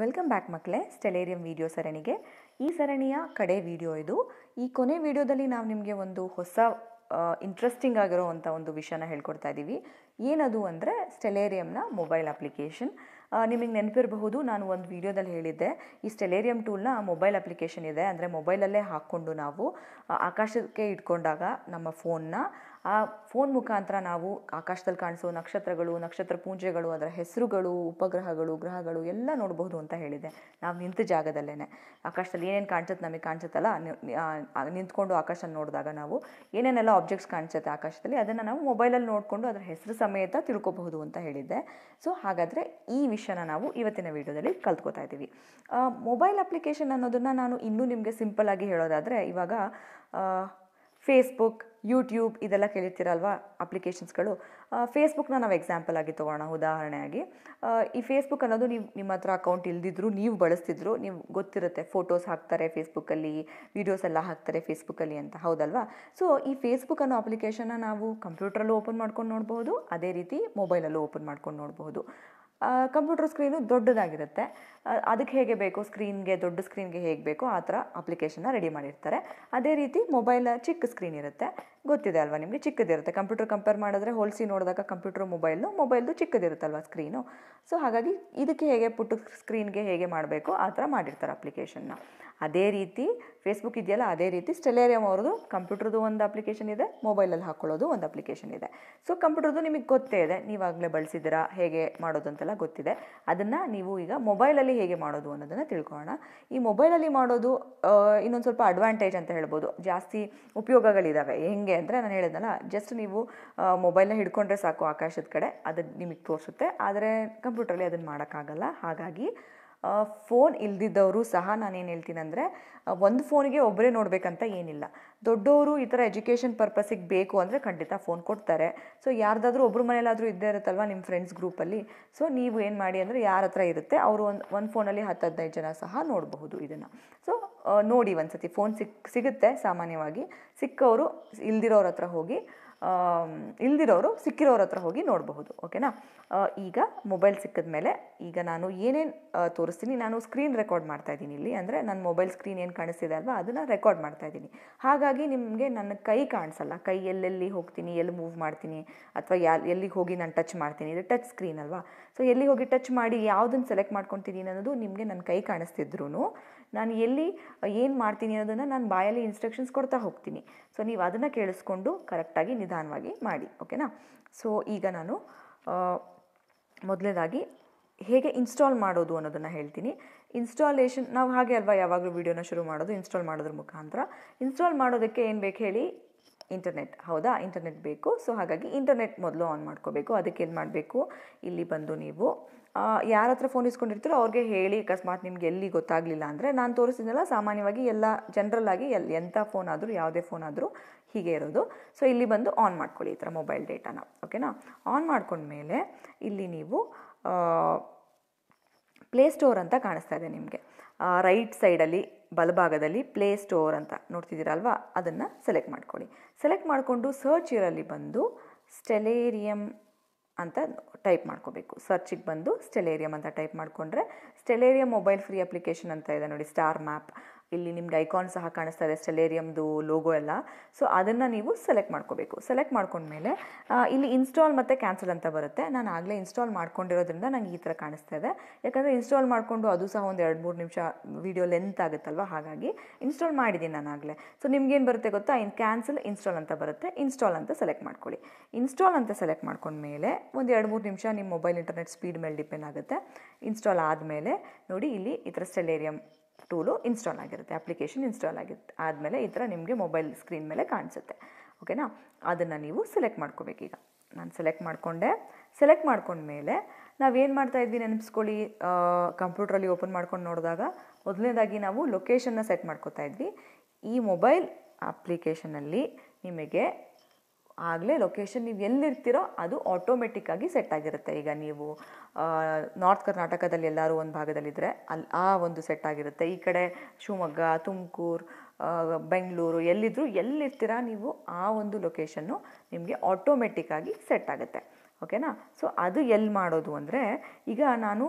welcome back ಮಕ್ಕಳೇ Stellarium video ಸರಣಿಗೆ ಈ ಸರಣಿಯ ಕಡೆ ವಿಡಿಯೋ ಇದು ಈ ಕೊನೆ ವಿಡಿಯೋದಲ್ಲಿ ನಾವು ನಿಮಗೆ ಒಂದು ಹೊಸ ಇಂಟ್ರೆಸ್ಟಿಂಗ್ ಆಗಿರೋ ಅಂಥ ಒಂದು ವಿಷಯನ ಹೇಳ್ಕೊಡ್ತಾ ಇದ್ದೀವಿ ಏನದು ಅಂದರೆ ಸ್ಟೆಲೇರಿಯಂನ ಮೊಬೈಲ್ ಅಪ್ಲಿಕೇಶನ್ ನಿಮಗೆ ನೆನಪಿರಬಹುದು ನಾನು ಒಂದು ವಿಡಿಯೋದಲ್ಲಿ ಹೇಳಿದ್ದೆ ಈ ಸ್ಟೆಲೇರಿಯಂ ಟೂಲ್ನ ಮೊಬೈಲ್ ಅಪ್ಲಿಕೇಶನ್ ಇದೆ ಅಂದರೆ ಮೊಬೈಲಲ್ಲೇ ಹಾಕ್ಕೊಂಡು ನಾವು ಆಕಾಶಕ್ಕೆ ಇಟ್ಕೊಂಡಾಗ ನಮ್ಮ ಫೋನ್ನ ಆ ಫೋನ್ ಮುಖಾಂತರ ನಾವು ಆಕಾಶದಲ್ಲಿ ಕಾಣಿಸೋ ನಕ್ಷತ್ರಗಳು ನಕ್ಷತ್ರ ಪೂಂಜೆಗಳು ಅದರ ಹೆಸರುಗಳು ಉಪಗ್ರಹಗಳು ಗ್ರಹಗಳು ಎಲ್ಲ ನೋಡಬಹುದು ಅಂತ ಹೇಳಿದೆ ನಾವು ನಿಂತ ಜಾಗದಲ್ಲೇ ಆಕಾಶದಲ್ಲಿ ಏನೇನು ಕಾಣಿಸುತ್ತೆ ನಮಗೆ ಕಾಣಿಸುತ್ತಲ್ಲ ನಿಂತ್ಕೊಂಡು ಆಕಾಶ ನೋಡಿದಾಗ ನಾವು ಏನೇನೆಲ್ಲ ಆಬ್ಜೆಕ್ಟ್ಸ್ ಕಾಣಿಸುತ್ತೆ ಆಕಾಶದಲ್ಲಿ ಅದನ್ನು ನಾವು ಮೊಬೈಲಲ್ಲಿ ನೋಡಿಕೊಂಡು ಅದರ ಹೆಸರು ಸಮೇತ ತಿಳ್ಕೊಬಹುದು ಅಂತ ಹೇಳಿದ್ದೆ ಸೊ ಹಾಗಾದರೆ ಈ ವಿಷಯನ ನಾವು ಇವತ್ತಿನ ವಿಡಿಯೋದಲ್ಲಿ ಕಲ್ತ್ಕೋತಾ ಇದ್ದೀವಿ ಮೊಬೈಲ್ ಅಪ್ಲಿಕೇಶನ್ ಅನ್ನೋದನ್ನು ನಾನು ಇನ್ನೂ ನಿಮಗೆ ಸಿಂಪಲ್ ಆಗಿ ಹೇಳೋದಾದರೆ ಇವಾಗ ಫೇಸ್ಬುಕ್ ಯೂಟ್ಯೂಬ್ ಇದೆಲ್ಲ ಕೇಳಿರ್ತೀರಲ್ವ ಅಪ್ಲಿಕೇಶನ್ಸ್ಗಳು ಫೇಸ್ಬುಕ್ನ ನಾವು ಎಕ್ಸಾಂಪಲ್ ಆಗಿ ತೊಗೋಣ ಉದಾಹರಣೆಯಾಗಿ ಈ ಫೇಸ್ಬುಕ್ ಅನ್ನೋದು ನೀವು ನಿಮ್ಮ ಹತ್ರ ಅಕೌಂಟ್ ಇಲ್ದಿದ್ರು ನೀವು ಬಳಸ್ತಿದ್ರು ನೀವು ಗೊತ್ತಿರುತ್ತೆ ಫೋಟೋಸ್ ಹಾಕ್ತಾರೆ ಫೇಸ್ಬುಕ್ಕಲ್ಲಿ ವೀಡಿಯೋಸ್ ಎಲ್ಲ ಹಾಕ್ತಾರೆ ಫೇಸ್ಬುಕ್ಕಲ್ಲಿ ಅಂತ ಹೌದಲ್ವಾ ಸೊ ಈ ಫೇಸ್ಬುಕ್ ಅನ್ನೋ ಅಪ್ಲಿಕೇಶನ್ನ ನಾವು ಕಂಪ್ಯೂಟ್ರಲ್ಲೂ ಓಪನ್ ಮಾಡ್ಕೊಂಡು ನೋಡ್ಬೋದು ಅದೇ ರೀತಿ ಮೊಬೈಲಲ್ಲೂ ಓಪನ್ ಮಾಡ್ಕೊಂಡು ನೋಡಬಹುದು ಕಂಪ್ಯೂಟರ್ ಸ್ಕ್ರೀನು ದೊಡ್ಡದಾಗಿರುತ್ತೆ ಅದಕ್ಕೆ ಹೇಗೆ ಬೇಕು ಸ್ಕ್ರೀನ್ಗೆ ದೊಡ್ಡ ಸ್ಕ್ರೀನ್ಗೆ ಹೇಗೆ ಬೇಕೋ ಆ ಥರ ಅಪ್ಲಿಕೇಶನ್ನ ರೆಡಿ ಮಾಡಿರ್ತಾರೆ ಅದೇ ರೀತಿ ಮೊಬೈಲ್ ಚಿಕ್ಕ ಸ್ಕ್ರೀನ್ ಇರುತ್ತೆ ಗೊತ್ತಿದೆ ಅಲ್ವಾ ನಿಮಗೆ ಚಿಕ್ಕದಿರುತ್ತೆ ಕಂಪ್ಯೂಟರ್ ಕಂಪೇರ್ ಮಾಡಿದ್ರೆ ಹೋಲಿಸಿ ನೋಡಿದಾಗ ಕಂಪ್ಯೂಟರ್ ಮೊಬೈಲು ಮೊಬೈಲ್ದು ಚಿಕ್ಕದಿರುತ್ತಲ್ವ ಸ್ಕ್ರೀನು ಸೊ ಹಾಗಾಗಿ ಇದಕ್ಕೆ ಹೇಗೆ ಪುಟ್ಟ ಸ್ಕ್ರೀನ್ಗೆ ಹೇಗೆ ಮಾಡಬೇಕು ಆ ಥರ ಮಾಡಿರ್ತಾರೆ ಅಪ್ಲಿಕೇಶನ್ನ ಅದೇ ರೀತಿ ಫೇಸ್ಬುಕ್ ಇದೆಯಲ್ಲ ಅದೇ ರೀತಿ ಸ್ಟೆಲೇರಿಯಮ್ ಅವ್ರದ್ದು ಕಂಪ್ಯೂಟ್ರ್ದು ಒಂದು ಅಪ್ಲಿಕೇಶನ್ ಇದೆ ಮೊಬೈಲಲ್ಲಿ ಹಾಕ್ಕೊಳ್ಳೋದು ಒಂದು ಅಪ್ಲಿಕೇಶನ್ ಇದೆ ಸೊ ಕಂಪ್ಯೂಟ್ರ್ದು ನಿಮಗೆ ಗೊತ್ತೇ ಇದೆ ನೀವಾಗಲೇ ಬಳಸಿದ್ದೀರಾ ಹೇಗೆ ಮಾಡೋದು ಅಂತೆಲ್ಲ ಗೊತ್ತಿದೆ ಅದನ್ನು ನೀವು ಈಗ ಮೊಬೈಲಲ್ಲಿ ಹೇಗೆ ಮಾಡೋದು ಅನ್ನೋದನ್ನು ತಿಳ್ಕೊಳ್ಳೋಣ ಈ ಮೊಬೈಲಲ್ಲಿ ಮಾಡೋದು ಇನ್ನೊಂದು ಸ್ವಲ್ಪ ಅಡ್ವಾಂಟೇಜ್ ಅಂತ ಹೇಳ್ಬೋದು ಜಾಸ್ತಿ ಉಪಯೋಗಗಳಿದ್ದಾವೆ ಹೆಂಗೆ ಅಂದರೆ ನಾನು ಹೇಳಿದ್ನಲ್ಲ ಜಸ್ಟ್ ನೀವು ಮೊಬೈಲ್ನ ಹಿಡ್ಕೊಂಡ್ರೆ ಸಾಕು ಆಕಾಶದ ಕಡೆ ಅದು ನಿಮಗೆ ತೋರಿಸುತ್ತೆ ಆದರೆ ಕಂಪ್ಯೂಟರಲ್ಲಿ ಅದನ್ನು ಮಾಡೋಕ್ಕಾಗಲ್ಲ ಹಾಗಾಗಿ ಫೋನ್ ಇಲ್ದಿದ್ದವರು ಸಹ ನಾನೇನು ಹೇಳ್ತೀನಂದರೆ ಒಂದು ಫೋನಿಗೆ ಒಬ್ಬರೇ ನೋಡಬೇಕಂತ ಏನಿಲ್ಲ ದೊಡ್ಡವರು ಈ ಥರ ಎಜುಕೇಷನ್ ಪರ್ಪಸಿಗೆ ಬೇಕು ಅಂದರೆ ಖಂಡಿತ ಫೋನ್ ಕೊಡ್ತಾರೆ ಸೊ ಯಾರ್ದಾದ್ರೂ ಒಬ್ಬರು ಮನೇಲಾದರೂ ಇದ್ದೇ ಇರುತ್ತಲ್ವ ನಿಮ್ಮ ಫ್ರೆಂಡ್ಸ್ ಗ್ರೂಪಲ್ಲಿ ಸೊ ನೀವು ಏನು ಮಾಡಿ ಅಂದರೆ ಯಾರ ಹತ್ರ ಇರುತ್ತೆ ಅವರು ಒಂದು ಒಂದು ಫೋನಲ್ಲಿ ಹತ್ತು ಹದಿನೈದು ಜನ ಸಹ ನೋಡಬಹುದು ಇದನ್ನು ಸೊ ನೋಡಿ ಒಂದು ಸತಿ ಫೋನ್ ಸಿಕ್ ಸಿಗುತ್ತೆ ಸಾಮಾನ್ಯವಾಗಿ ಸಿಕ್ಕವರು ಇಲ್ದಿರೋರ ಹತ್ರ ಹೋಗಿ ಇಲ್ದಿರೋರು ಸಿಕ್ಕಿರೋರ ಹತ್ರ ಹೋಗಿ ನೋಡಬಹುದು ಓಕೆನಾ ಈಗ ಮೊಬೈಲ್ ಸಿಕ್ಕಿದ ಮೇಲೆ ಈಗ ನಾನು ಏನೇನು ತೋರಿಸ್ತೀನಿ ನಾನು ಸ್ಕ್ರೀನ್ ರೆಕಾರ್ಡ್ ಮಾಡ್ತಾ ಇದ್ದೀನಿ ಇಲ್ಲಿ ಅಂದರೆ ನನ್ನ ಮೊಬೈಲ್ ಸ್ಕ್ರೀನ್ ಏನು ಕಾಣಿಸ್ತಿದೆ ಅಲ್ವಾ ಅದನ್ನು ರೆಕಾರ್ಡ್ ಮಾಡ್ತಾ ಇದ್ದೀನಿ ಹಾಗಾಗಿ ನಿಮಗೆ ನನ್ನ ಕೈ ಕಾಣಿಸಲ್ಲ ಕೈ ಎಲ್ಲೆಲ್ಲಿ ಹೋಗ್ತೀನಿ ಎಲ್ಲಿ ಮೂವ್ ಮಾಡ್ತೀನಿ ಅಥವಾ ಯಾ ಎಲ್ಲಿಗೆ ಹೋಗಿ ನಾನು ಟಚ್ ಮಾಡ್ತೀನಿ ಇದು ಟಚ್ ಸ್ಕ್ರೀನ್ ಅಲ್ವಾ ಸೊ ಎಲ್ಲಿ ಹೋಗಿ ಟಚ್ ಮಾಡಿ ಯಾವುದನ್ನು ಸೆಲೆಕ್ಟ್ ಮಾಡ್ಕೊತೀನಿ ಅನ್ನೋದು ನಿಮಗೆ ನನ್ನ ಕೈ ಕಾಣಿಸ್ತಿದ್ರು ನಾನು ಎಲ್ಲಿ ಏನು ಮಾಡ್ತೀನಿ ಅನ್ನೋದನ್ನು ನಾನು ಬಾಯಲ್ಲಿ ಇನ್ಸ್ಟ್ರಕ್ಷನ್ಸ್ ಕೊಡ್ತಾ ಹೋಗ್ತೀನಿ ಸೊ ನೀವು ಅದನ್ನು ಕೇಳಿಸ್ಕೊಂಡು ಕರೆಕ್ಟಾಗಿ ನಿಧಾನವಾಗಿ ಮಾಡಿ ಓಕೆನಾ ಸೊ ಈಗ ನಾನು ಮೊದಲನೇದಾಗಿ ಹೇಗೆ ಇನ್ಸ್ಟಾಲ್ ಮಾಡೋದು ಅನ್ನೋದನ್ನು ಹೇಳ್ತೀನಿ ಇನ್ಸ್ಟಾಲೇಷನ್ ನಾವು ಹಾಗೆ ಅಲ್ವಾ ಯಾವಾಗಲೂ ವಿಡಿಯೋನ ಶುರು ಮಾಡೋದು ಇನ್ಸ್ಟಾಲ್ ಮಾಡೋದ್ರ ಮುಖಾಂತರ ಇನ್ಸ್ಟಾಲ್ ಮಾಡೋದಕ್ಕೆ ಏನು ಬೇಕು ಹೇಳಿ ಇಂಟರ್ನೆಟ್ ಹೌದಾ ಇಂಟರ್ನೆಟ್ ಬೇಕು ಸೊ ಹಾಗಾಗಿ ಇಂಟರ್ನೆಟ್ ಮೊದಲು ಆನ್ ಮಾಡ್ಕೋಬೇಕು ಅದಕ್ಕೆ ಏನು ಮಾಡಬೇಕು ಇಲ್ಲಿ ಬಂದು ನೀವು ಯಾರ ಹತ್ರ ಫೋನ್ ಇಸ್ಕೊಂಡಿರ್ತೀರೋ ಅವ್ರಿಗೆ ಹೇಳಿ ಅಕಸ್ಮಾತ್ ನಿಮ್ಗೆ ಎಲ್ಲಿ ಗೊತ್ತಾಗಲಿಲ್ಲ ಅಂದರೆ ನಾನು ತೋರಿಸಿದ್ನೆಲ್ಲ ಸಾಮಾನ್ಯವಾಗಿ ಎಲ್ಲ ಜನರಲ್ ಆಗಿ ಎಲ್ಲಿ ಎಂಥ ಫೋನ್ ಆದರೂ ಯಾವುದೇ ಫೋನ್ ಆದರೂ ಹೀಗೆ ಇರೋದು ಸೊ ಇಲ್ಲಿ ಬಂದು ಆನ್ ಮಾಡ್ಕೊಳ್ಳಿ ಈ ಥರ ಮೊಬೈಲ್ ಡೇಟಾನ ಓಕೆನಾ ಆನ್ ಮಾಡ್ಕೊಂಡ್ಮೇಲೆ ಇಲ್ಲಿ ನೀವು ಪ್ಲೇ ಸ್ಟೋರ್ ಅಂತ ಕಾಣಿಸ್ತಾ ಇದೆ ನಿಮಗೆ ರೈಟ್ ಸೈಡಲ್ಲಿ ಬಲಭಾಗದಲ್ಲಿ ಪ್ಲೇ ಸ್ಟೋರ್ ಅಂತ ನೋಡ್ತಿದ್ದೀರಲ್ವಾ ಅದನ್ನು ಸೆಲೆಕ್ಟ್ ಮಾಡ್ಕೊಳ್ಳಿ ಸೆಲೆಕ್ಟ್ ಮಾಡಿಕೊಂಡು ಸರ್ಚ್ ಇರಲ್ಲಿ ಬಂದು ಸ್ಟೆಲೇರಿಯಂ ಅಂತ ಟೈಪ್ ಮಾಡ್ಕೋಬೇಕು ಸರ್ಚಿಗೆ ಬಂದು ಸ್ಟೆಲೇರಿಯಂ ಅಂತ ಟೈಪ್ ಮಾಡಿಕೊಂಡ್ರೆ ಸ್ಟೆಲೇರಿಯಂ ಮೊಬೈಲ್ ಫ್ರೀ ಅಪ್ಲಿಕೇಶನ್ ಅಂತ ಇದೆ ನೋಡಿ ಸ್ಟಾರ್ ಮ್ಯಾಪ್ ಇಲ್ಲಿ ನಿಮ್ಗೆ ಐಕಾನ್ ಸಹ ಕಾಣಿಸ್ತಾ ಇದೆ ಸ್ಟೆಲೇರಿಯಮ್ದು ಲೋಗೋ ಎಲ್ಲ ಸೊ ಅದನ್ನು ನೀವು ಸೆಲೆಕ್ಟ್ ಮಾಡ್ಕೋಬೇಕು ಸೆಲೆಕ್ಟ್ ಮಾಡ್ಕೊಂಡ್ಮೇಲೆ ಇಲ್ಲಿ ಇನ್ಸ್ಟಾಲ್ ಮತ್ತು ಕ್ಯಾನ್ಸಲ್ ಅಂತ ಬರುತ್ತೆ ನಾನು ಆಗಲೇ ಇನ್ಸ್ಟಾಲ್ ಮಾಡ್ಕೊಂಡಿರೋದ್ರಿಂದ ನನಗೆ ಈ ಥರ ಕಾಣಿಸ್ತಾ ಇದೆ ಯಾಕಂದರೆ ಇನ್ಸ್ಟಾಲ್ ಮಾಡಿಕೊಂಡು ಅದು ಸಹ ಒಂದು ಎರಡು ಮೂರು ನಿಮಿಷ ವೀಡಿಯೋ ಲೆಂತ್ ಆಗುತ್ತಲ್ವ ಹಾಗಾಗಿ ಇನ್ಸ್ಟಾಲ್ ಮಾಡಿದ್ದೀನಿ ನಾನು ಆಗಲೇ ಸೊ ನಿಮ್ಗೇನು ಬರುತ್ತೆ ಗೊತ್ತಾ ಇನ್ ಕ್ಯಾನ್ಸಲ್ ಇನ್ಸ್ಟಾಲ್ ಅಂತ ಬರುತ್ತೆ ಇನ್ಸ್ಟಾಲ್ ಅಂತ ಸೆಲೆಕ್ಟ್ ಮಾಡ್ಕೊಳ್ಳಿ ಇನ್ಸ್ಟಾಲ್ ಅಂತ ಸೆಲೆಕ್ಟ್ ಮಾಡ್ಕೊಂಡ್ಮೇಲೆ ಒಂದು ಎರಡು ಮೂರು ನಿಮಿಷ ನಿಮ್ಮ ಮೊಬೈಲ್ ಇಂಟರ್ನೆಟ್ ಸ್ಪೀಡ್ ಮೇಲೆ ಡಿಪೆಂಡ್ ಆಗುತ್ತೆ ಇನ್ಸ್ಟಾಲ್ ಆದಮೇಲೆ ನೋಡಿ ಇಲ್ಲಿ ಈ ಥರ ಸ್ಟೆಲೇರಿಯಂ ಟೂಲು ಇನ್ಸ್ಟಾಲ್ ಆಗಿರುತ್ತೆ ಅಪ್ಲಿಕೇಶನ್ ಇನ್ಸ್ಟಾಲ್ ಆಗಿರುತ್ತೆ ಆದಮೇಲೆ ಈ ಥರ ನಿಮಗೆ ಮೊಬೈಲ್ ಸ್ಕ್ರೀನ್ ಮೇಲೆ ಕಾಣಿಸುತ್ತೆ ಓಕೆನಾ ಅದನ್ನು ನೀವು ಸೆಲೆಕ್ಟ್ ಮಾಡ್ಕೋಬೇಕೀಗ ನಾನು ಸೆಲೆಕ್ಟ್ ಮಾಡಿಕೊಂಡೆ ಸೆಲೆಕ್ಟ್ ಮಾಡ್ಕೊಂಡ್ಮೇಲೆ ನಾವೇನು ಮಾಡ್ತಾಯಿದ್ವಿ ನೆನಪಿಸ್ಕೊಳ್ಳಿ ಕಂಪ್ಯೂಟ್ರಲ್ಲಿ ಓಪನ್ ಮಾಡ್ಕೊಂಡು ನೋಡಿದಾಗ ಮೊದಲನೇದಾಗಿ ನಾವು ಲೊಕೇಶನ್ನ ಸೆಟ್ ಮಾಡ್ಕೋತಾ ಇದ್ವಿ ಈ ಮೊಬೈಲ್ ಅಪ್ಲಿಕೇಶನಲ್ಲಿ ನಿಮಗೆ ಆಗಲೇ ಲೊಕೇಶನ್ ನೀವು ಎಲ್ಲಿರ್ತೀರೋ ಅದು ಆಟೋಮೆಟಿಕ್ಕಾಗಿ ಸೆಟ್ ಆಗಿರುತ್ತೆ ಈಗ ನೀವು ನಾರ್ತ್ ಕರ್ನಾಟಕದಲ್ಲಿ ಎಲ್ಲರೂ ಒಂದು ಭಾಗದಲ್ಲಿದ್ದರೆ ಅಲ್ಲಿ ಆ ಒಂದು ಸೆಟ್ ಆಗಿರುತ್ತೆ ಈ ಕಡೆ ಶಿವಮೊಗ್ಗ ತುಮಕೂರು ಬೆಂಗಳೂರು ಎಲ್ಲಿದ್ದರೂ ಎಲ್ಲಿರ್ತೀರ ನೀವು ಆ ಒಂದು ಲೊಕೇಶನ್ನು ನಿಮಗೆ ಆಟೋಮೆಟಿಕ್ಕಾಗಿ ಸೆಟ್ ಆಗುತ್ತೆ ಓಕೆನಾ ಸೊ ಅದು ಎಲ್ಲಿ ಮಾಡೋದು ಅಂದರೆ ಈಗ ನಾನು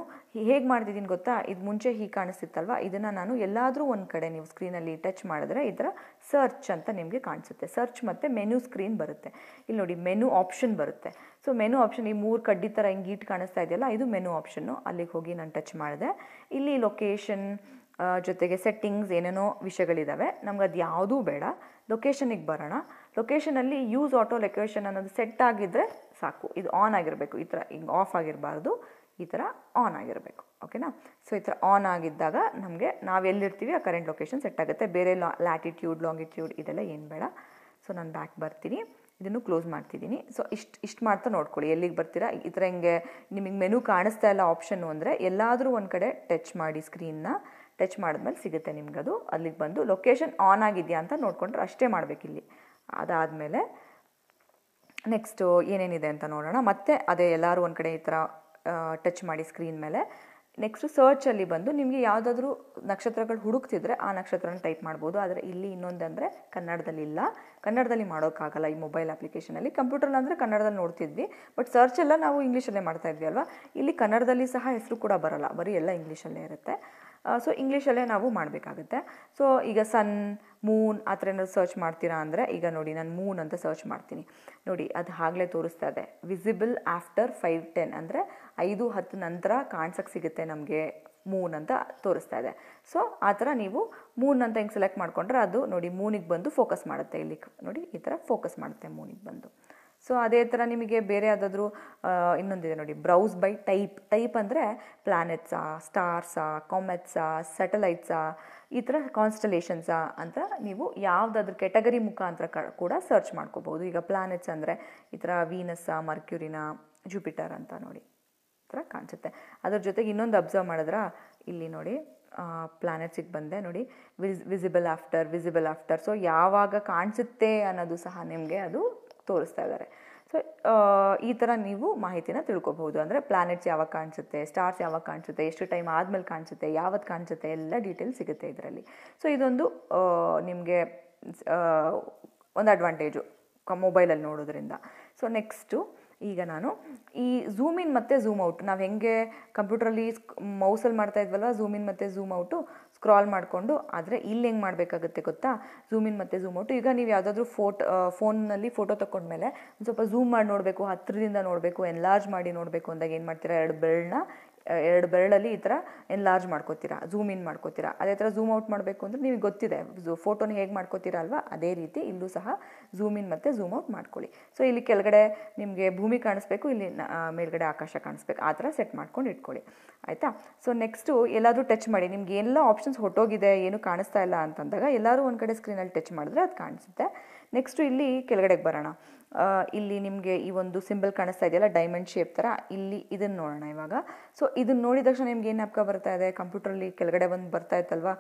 ಹೇಗೆ ಮಾಡ್ತಿದ್ದೀನಿ ಗೊತ್ತಾ ಇದು ಮುಂಚೆ ಹೀಗೆ ಕಾಣಿಸ್ತಿತ್ತಲ್ವ ಇದನ್ನು ನಾನು ಎಲ್ಲಾದರೂ ಒಂದು ಕಡೆ ನೀವು ಸ್ಕ್ರೀನಲ್ಲಿ ಟಚ್ ಮಾಡಿದ್ರೆ ಇದರ ಸರ್ಚ್ ಅಂತ ನಿಮಗೆ ಕಾಣಿಸುತ್ತೆ ಸರ್ಚ್ ಮತ್ತು ಮೆನು ಸ್ಕ್ರೀನ್ ಬರುತ್ತೆ ಇಲ್ಲಿ ನೋಡಿ ಮೆನು ಆಪ್ಷನ್ ಬರುತ್ತೆ ಸೊ ಮೆನು ಆಪ್ಷನ್ ಈ ಮೂರು ಕಡ್ಡಿ ಥರ ಹಿಂಗೆ ಇಟ್ಟು ಕಾಣಿಸ್ತಾ ಇದೆಯಲ್ಲ ಇದು ಮೆನು ಆಪ್ಷನ್ನು ಅಲ್ಲಿಗೆ ಹೋಗಿ ನಾನು ಟಚ್ ಮಾಡಿದೆ ಇಲ್ಲಿ ಲೊಕೇಶನ್ ಜೊತೆಗೆ ಸೆಟ್ಟಿಂಗ್ಸ್ ಏನೇನೋ ವಿಷಯಗಳಿದ್ದಾವೆ ನಮ್ಗೆ ಅದು ಯಾವುದೂ ಬೇಡ ಲೊಕೇಶನಿಗೆ ಬರೋಣ ಲೊಕೇಶನಲ್ಲಿ ಯೂಸ್ ಆಟೋ ಲೊಕೇಶನ್ ಅನ್ನೋದು ಸೆಟ್ ಆಗಿದ್ದರೆ ಸಾಕು ಇದು ಆನ್ ಆಗಿರಬೇಕು ಈ ಥರ ಹಿಂಗೆ ಆಫ್ ಆಗಿರಬಾರ್ದು ಈ ಥರ ಆನ್ ಆಗಿರಬೇಕು ಓಕೆನಾ ಸೊ ಈ ಥರ ಆನ್ ಆಗಿದ್ದಾಗ ನಮಗೆ ನಾವು ಎಲ್ಲಿರ್ತೀವಿ ಆ ಕರೆಂಟ್ ಲೊಕೇಶನ್ ಸೆಟ್ ಆಗುತ್ತೆ ಬೇರೆ ಲಾ ಲ್ಯಾಟಿಟ್ಯೂಡ್ ಲಾಂಗಿಟ್ಯೂಡ್ ಇದೆಲ್ಲ ಏನು ಬೇಡ ಸೊ ನಾನು ಬ್ಯಾಕ್ ಬರ್ತೀನಿ ಇದನ್ನು ಕ್ಲೋಸ್ ಮಾಡ್ತಿದ್ದೀನಿ ಸೊ ಇಷ್ಟು ಇಷ್ಟು ಮಾಡ್ತಾ ನೋಡ್ಕೊಳ್ಳಿ ಎಲ್ಲಿಗೆ ಬರ್ತೀರಾ ಈ ಥರ ಹಿಂಗೆ ನಿಮಗೆ ಮೆನು ಕಾಣಿಸ್ತಾ ಇಲ್ಲ ಆಪ್ಷನ್ನು ಅಂದರೆ ಎಲ್ಲಾದರೂ ಒಂದು ಕಡೆ ಟಚ್ ಮಾಡಿ ಸ್ಕ್ರೀನ್ನ ಟಚ್ ಮಾಡಿದ್ಮೇಲೆ ಸಿಗುತ್ತೆ ಅದು ಅಲ್ಲಿಗೆ ಬಂದು ಲೊಕೇಶನ್ ಆನ್ ಆಗಿದೆಯಾ ಅಂತ ನೋಡಿಕೊಂಡ್ರೆ ಅಷ್ಟೇ ಮಾಡಬೇಕಿಲ್ಲಿ ಅದಾದಮೇಲೆ ನೆಕ್ಸ್ಟು ಏನೇನಿದೆ ಅಂತ ನೋಡೋಣ ಮತ್ತೆ ಅದೇ ಎಲ್ಲರೂ ಒಂದು ಕಡೆ ಈ ಥರ ಟಚ್ ಮಾಡಿ ಸ್ಕ್ರೀನ್ ಮೇಲೆ ನೆಕ್ಸ್ಟು ಸರ್ಚಲ್ಲಿ ಬಂದು ನಿಮಗೆ ಯಾವುದಾದ್ರೂ ನಕ್ಷತ್ರಗಳು ಹುಡುಕ್ತಿದ್ರೆ ಆ ನಕ್ಷತ್ರನ ಟೈಪ್ ಮಾಡ್ಬೋದು ಆದರೆ ಇಲ್ಲಿ ಇನ್ನೊಂದಂದರೆ ಕನ್ನಡದಲ್ಲಿ ಇಲ್ಲ ಕನ್ನಡದಲ್ಲಿ ಮಾಡೋಕ್ಕಾಗಲ್ಲ ಈ ಮೊಬೈಲ್ ಅಪ್ಲಿಕೇಶನಲ್ಲಿ ಕಂಪ್ಯೂಟರ್ಲಿ ಅಂದರೆ ಕನ್ನಡದಲ್ಲಿ ನೋಡ್ತಿದ್ವಿ ಬಟ್ ಸರ್ಚೆಲ್ಲ ನಾವು ಇಂಗ್ಲೀಷಲ್ಲೇ ಮಾಡ್ತಾ ಇದ್ವಿ ಅಲ್ವಾ ಇಲ್ಲಿ ಕನ್ನಡದಲ್ಲಿ ಸಹ ಹೆಸರು ಕೂಡ ಬರಲ್ಲ ಬರೀ ಎಲ್ಲ ಇಂಗ್ಲೀಷಲ್ಲೇ ಇರುತ್ತೆ ಸೊ ಇಂಗ್ಲೀಷಲ್ಲೇ ನಾವು ಮಾಡಬೇಕಾಗತ್ತೆ ಸೊ ಈಗ ಸನ್ ಮೂನ್ ಆ ಥರ ಏನಾದ್ರು ಸರ್ಚ್ ಮಾಡ್ತೀರಾ ಅಂದರೆ ಈಗ ನೋಡಿ ನಾನು ಮೂನ್ ಅಂತ ಸರ್ಚ್ ಮಾಡ್ತೀನಿ ನೋಡಿ ಅದು ಆಗಲೇ ತೋರಿಸ್ತಾ ಇದೆ ವಿಸಿಬಲ್ ಆಫ್ಟರ್ ಫೈವ್ ಟೆನ್ ಅಂದರೆ ಐದು ಹತ್ತು ನಂತರ ಕಾಣ್ಸಕ್ಕೆ ಸಿಗುತ್ತೆ ನಮಗೆ ಮೂನ್ ಅಂತ ತೋರಿಸ್ತಾ ಇದೆ ಸೊ ಆ ಥರ ನೀವು ಮೂನ್ ಅಂತ ಹಿಂಗೆ ಸೆಲೆಕ್ಟ್ ಮಾಡಿಕೊಂಡ್ರೆ ಅದು ನೋಡಿ ಮೂನಿಗೆ ಬಂದು ಫೋಕಸ್ ಮಾಡುತ್ತೆ ಇಲ್ಲಿ ನೋಡಿ ಈ ಥರ ಫೋಕಸ್ ಮಾಡುತ್ತೆ ಮೂನಿಗೆ ಬಂದು ಸೊ ಅದೇ ಥರ ನಿಮಗೆ ಬೇರೆ ಯಾವುದಾದ್ರೂ ಇನ್ನೊಂದಿದೆ ನೋಡಿ ಬ್ರೌಸ್ ಬೈ ಟೈಪ್ ಟೈಪ್ ಅಂದರೆ ಪ್ಲ್ಯಾನೆಟ್ಸಾ ಸ್ಟಾರ್ಸಾ ಕಾಮೆಟ್ಸಾ ಸ್ಯಾಟಲೈಟ್ಸಾ ಈ ಥರ ಕಾನ್ಸ್ಟಲೇಷನ್ಸಾ ಅಂತ ನೀವು ಯಾವುದಾದ್ರೂ ಕೆಟಗರಿ ಮುಖಾಂತರ ಕೂಡ ಸರ್ಚ್ ಮಾಡ್ಕೋಬೋದು ಈಗ ಪ್ಲಾನೆಟ್ಸ್ ಅಂದರೆ ಈ ಥರ ವೀನಸ್ಸಾ ಮರ್ಕ್ಯೂರಿನ ಜುಪಿಟರ್ ಅಂತ ನೋಡಿ ಥರ ಕಾಣಿಸುತ್ತೆ ಅದ್ರ ಜೊತೆಗೆ ಇನ್ನೊಂದು ಅಬ್ಸರ್ವ್ ಮಾಡಿದ್ರೆ ಇಲ್ಲಿ ನೋಡಿ ಪ್ಲಾನೆಟ್ಸಿಗೆ ಬಂದೆ ನೋಡಿ ವಿಸ್ visible after visible after so ಯಾವಾಗ ಕಾಣಿಸುತ್ತೆ ಅನ್ನೋದು ಸಹ ನಿಮಗೆ ಅದು ತೋರಿಸ್ತಾ ಇದ್ದಾರೆ ಸೊ ಈ ಥರ ನೀವು ಮಾಹಿತಿನ ತಿಳ್ಕೊಬಹುದು ಅಂದರೆ ಪ್ಲಾನೆಟ್ಸ್ ಯಾವಾಗ ಕಾಣಿಸುತ್ತೆ ಸ್ಟಾರ್ಸ್ ಯಾವಾಗ ಕಾಣಿಸುತ್ತೆ ಎಷ್ಟು ಟೈಮ್ ಆದಮೇಲೆ ಕಾಣಿಸುತ್ತೆ ಯಾವತ್ತು ಕಾಣಿಸುತ್ತೆ ಎಲ್ಲ ಡೀಟೇಲ್ಸ್ ಸಿಗುತ್ತೆ ಇದರಲ್ಲಿ ಸೊ ಇದೊಂದು ನಿಮಗೆ ಒಂದು ಅಡ್ವಾಂಟೇಜು ಮೊಬೈಲಲ್ಲಿ ನೋಡೋದ್ರಿಂದ ಸೊ ನೆಕ್ಸ್ಟು ಈಗ ನಾನು ಈ ಝೂಮ್ ಇನ್ ಮತ್ತು ಝೂಮ್ ಔಟ್ ನಾವು ಹೆಂಗೆ ಕಂಪ್ಯೂಟ್ರಲ್ಲಿ ಮೌಸಲ್ಲಿ ಮಾಡ್ತಾ ಇದ್ವಲ್ಲ ಝೂಮ್ ಇನ್ ಮತ್ತು ಝೂಮ್ ಔಟು ಸ್ಕ್ರಾಲ್ ಮಾಡಿಕೊಂಡು ಆದರೆ ಇಲ್ಲಿ ಹೆಂಗೆ ಮಾಡಬೇಕಾಗುತ್ತೆ ಗೊತ್ತಾ ಝೂಮ್ ಇನ್ ಮತ್ತು ಝೂಮ್ ಔಟ್ ಈಗ ನೀವು ಯಾವುದಾದ್ರೂ ಫೋಟೋ ಫೋನ್ನಲ್ಲಿ ಫೋಟೋ ತಗೊಂಡ್ಮೇಲೆ ಒಂದು ಸ್ವಲ್ಪ ಝೂಮ್ ಮಾಡಿ ನೋಡಬೇಕು ಹತ್ತಿರದಿಂದ ನೋಡಬೇಕು ಎನ್ಲಾರ್ಜ್ ಮಾಡಿ ನೋಡಬೇಕು ಅಂದಾಗ ಏನು ಮಾಡ್ತೀರಾ ಎರಡು ಬೆರಳನ್ನ ಎರಡು ಬೆರಳಲ್ಲಿ ಈ ಥರ ಎನ್ಲಾರ್ಜ್ ಮಾಡ್ಕೋತೀರಾ ಝೂಮ್ ಇನ್ ಮಾಡ್ಕೋತೀರಾ ಅದೇ ಥರ ಝೂಮ್ ಔಟ್ ಮಾಡಬೇಕು ಅಂದರೆ ನಿಮಗೆ ಗೊತ್ತಿದೆ ಫೋಟೋನ ಹೇಗೆ ಮಾಡ್ಕೋತೀರಾ ಅಲ್ವಾ ಅದೇ ರೀತಿ ಇಲ್ಲೂ ಸಹ ಝೂಮ್ ಇನ್ ಮತ್ತು ಝೂಮ್ ಔಟ್ ಮಾಡ್ಕೊಳ್ಳಿ ಸೊ ಇಲ್ಲಿ ಕೆಳಗಡೆ ನಿಮಗೆ ಭೂಮಿ ಕಾಣಿಸ್ಬೇಕು ಇಲ್ಲಿ ಮೇಲ್ಗಡೆ ಆಕಾಶ ಕಾಣಿಸ್ಬೇಕು ಆ ಥರ ಸೆಟ್ ಮಾಡ್ಕೊಂಡು ಇಟ್ಕೊಳ್ಳಿ ಆಯಿತಾ ಸೊ ನೆಕ್ಸ್ಟು ಎಲ್ಲಾದರೂ ಟಚ್ ಮಾಡಿ ನಿಮಗೆ ಎಲ್ಲ ಆಪ್ಷನ್ಸ್ ಹೊಟ್ಟೋಗಿದೆ ಏನು ಕಾಣಿಸ್ತಾ ಇಲ್ಲ ಅಂತಂದಾಗ ಎಲ್ಲರೂ ಒಂದು ಕಡೆ ಸ್ಕ್ರೀನಲ್ಲಿ ಟಚ್ ಮಾಡಿದ್ರೆ ಅದು ಕಾಣಿಸುತ್ತೆ ನೆಕ್ಸ್ಟು ಇಲ್ಲಿ ಕೆಳಗಡೆಗೆ ಬರೋಣ ಇಲ್ಲಿ ನಿಮಗೆ ಈ ಒಂದು ಸಿಂಬಲ್ ಕಾಣಿಸ್ತಾ ಇದೆಯಲ್ಲ ಡೈಮಂಡ್ ಶೇಪ್ ಥರ ಇಲ್ಲಿ ಇದನ್ನು ನೋಡೋಣ ಇವಾಗ ಸೊ ಇದನ್ನು ನೋಡಿದ ತಕ್ಷಣ ನಿಮ್ಗೆ ಏನು ಹಬ್ಕ ಬರ್ತಾ ಇದೆ ಕಂಪ್ಯೂಟ್ರಲ್ಲಿ ಕೆಳಗಡೆ ಬಂದು ಬರ್ತಾ ಇತ್ತಲ್ವ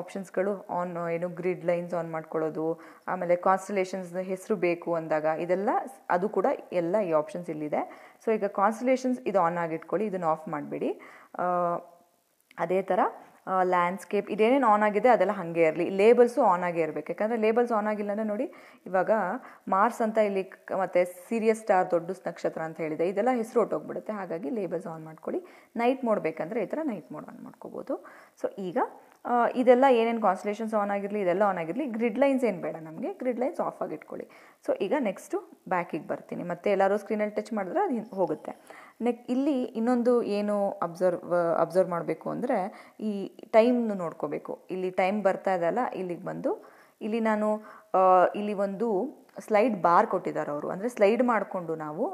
ಆಪ್ಷನ್ಸ್ಗಳು ಆನ್ ಏನು ಗ್ರಿಡ್ ಲೈನ್ಸ್ ಆನ್ ಮಾಡ್ಕೊಳ್ಳೋದು ಆಮೇಲೆ ಕಾನ್ಸ್ಟಲೇಷನ್ಸ್ ಹೆಸರು ಬೇಕು ಅಂದಾಗ ಇದೆಲ್ಲ ಅದು ಕೂಡ ಎಲ್ಲ ಈ ಆಪ್ಷನ್ಸ್ ಇಲ್ಲಿದೆ ಸೊ ಈಗ ಕಾನ್ಸ್ಟಲೇಷನ್ಸ್ ಇದು ಆನ್ ಆಗಿಟ್ಕೊಳ್ಳಿ ಇದನ್ನು ಆಫ್ ಮಾಡಬೇಡಿ ಅದೇ ಥರ ಲ್ಯಾಂಡ್ಸ್ಕೇಪ್ ಇದೇನೇನು ಆನ್ ಆಗಿದೆ ಅದೆಲ್ಲ ಹಾಗೆ ಇರಲಿ ಲೇಬಲ್ಸು ಆನ್ ಆಗೇ ಇರಬೇಕು ಯಾಕಂದರೆ ಲೇಬಲ್ಸ್ ಆನ್ ಆಗಿಲ್ಲ ಅಂದರೆ ನೋಡಿ ಇವಾಗ ಮಾರ್ಸ್ ಅಂತ ಇಲ್ಲಿ ಮತ್ತು ಸೀರಿಯಸ್ ಸ್ಟಾರ್ ದೊಡ್ಡ ನಕ್ಷತ್ರ ಅಂತ ಹೇಳಿದೆ ಇದೆಲ್ಲ ಹೆಸರು ಹೊಟ್ಟೋಗ್ಬಿಡುತ್ತೆ ಹಾಗಾಗಿ ಲೇಬಲ್ಸ್ ಆನ್ ಮಾಡ್ಕೊಳ್ಳಿ ನೈಟ್ ಮೋಡ್ ಬೇಕಂದರೆ ಈ ಥರ ನೈಟ್ ಮೋಡ್ ಆನ್ ಮಾಡ್ಕೋಬೋದು ಸೊ ಈಗ ಇದೆಲ್ಲ ಏನೇನು ಕಾನ್ಸ್ಟಲೇಷನ್ಸ್ ಆನ್ ಆಗಿರಲಿ ಇದೆಲ್ಲ ಆನ್ ಆಗಿರಲಿ ಗ್ರಿಡ್ ಲೈನ್ಸ್ ಏನು ಬೇಡ ನಮಗೆ ಗ್ರಿಡ್ ಲೈನ್ಸ್ ಆಫ್ ಆಗಿಟ್ಕೊಳ್ಳಿ ಸೊ ಈಗ ನೆಕ್ಸ್ಟು ಬ್ಯಾಕಿಗೆ ಬರ್ತೀನಿ ಮತ್ತೆ ಎಲ್ಲರೂ ಸ್ಕ್ರೀನಲ್ಲಿ ಟಚ್ ಮಾಡಿದ್ರೆ ಅದು ಹೋಗುತ್ತೆ ನೆಕ್ ಇಲ್ಲಿ ಇನ್ನೊಂದು ಏನು ಅಬ್ಸರ್ವ್ ಅಬ್ಸರ್ವ್ ಮಾಡಬೇಕು ಅಂದರೆ ಈ ಟೈಮ್ನು ನೋಡ್ಕೋಬೇಕು ಇಲ್ಲಿ ಟೈಮ್ ಬರ್ತಾ ಇದೆಯಲ್ಲ ಇಲ್ಲಿಗೆ ಬಂದು ಇಲ್ಲಿ ನಾನು ಇಲ್ಲಿ ಒಂದು ಸ್ಲೈಡ್ ಬಾರ್ ಕೊಟ್ಟಿದ್ದಾರೆ ಅವರು ಅಂದರೆ ಸ್ಲೈಡ್ ಮಾಡಿಕೊಂಡು ನಾವು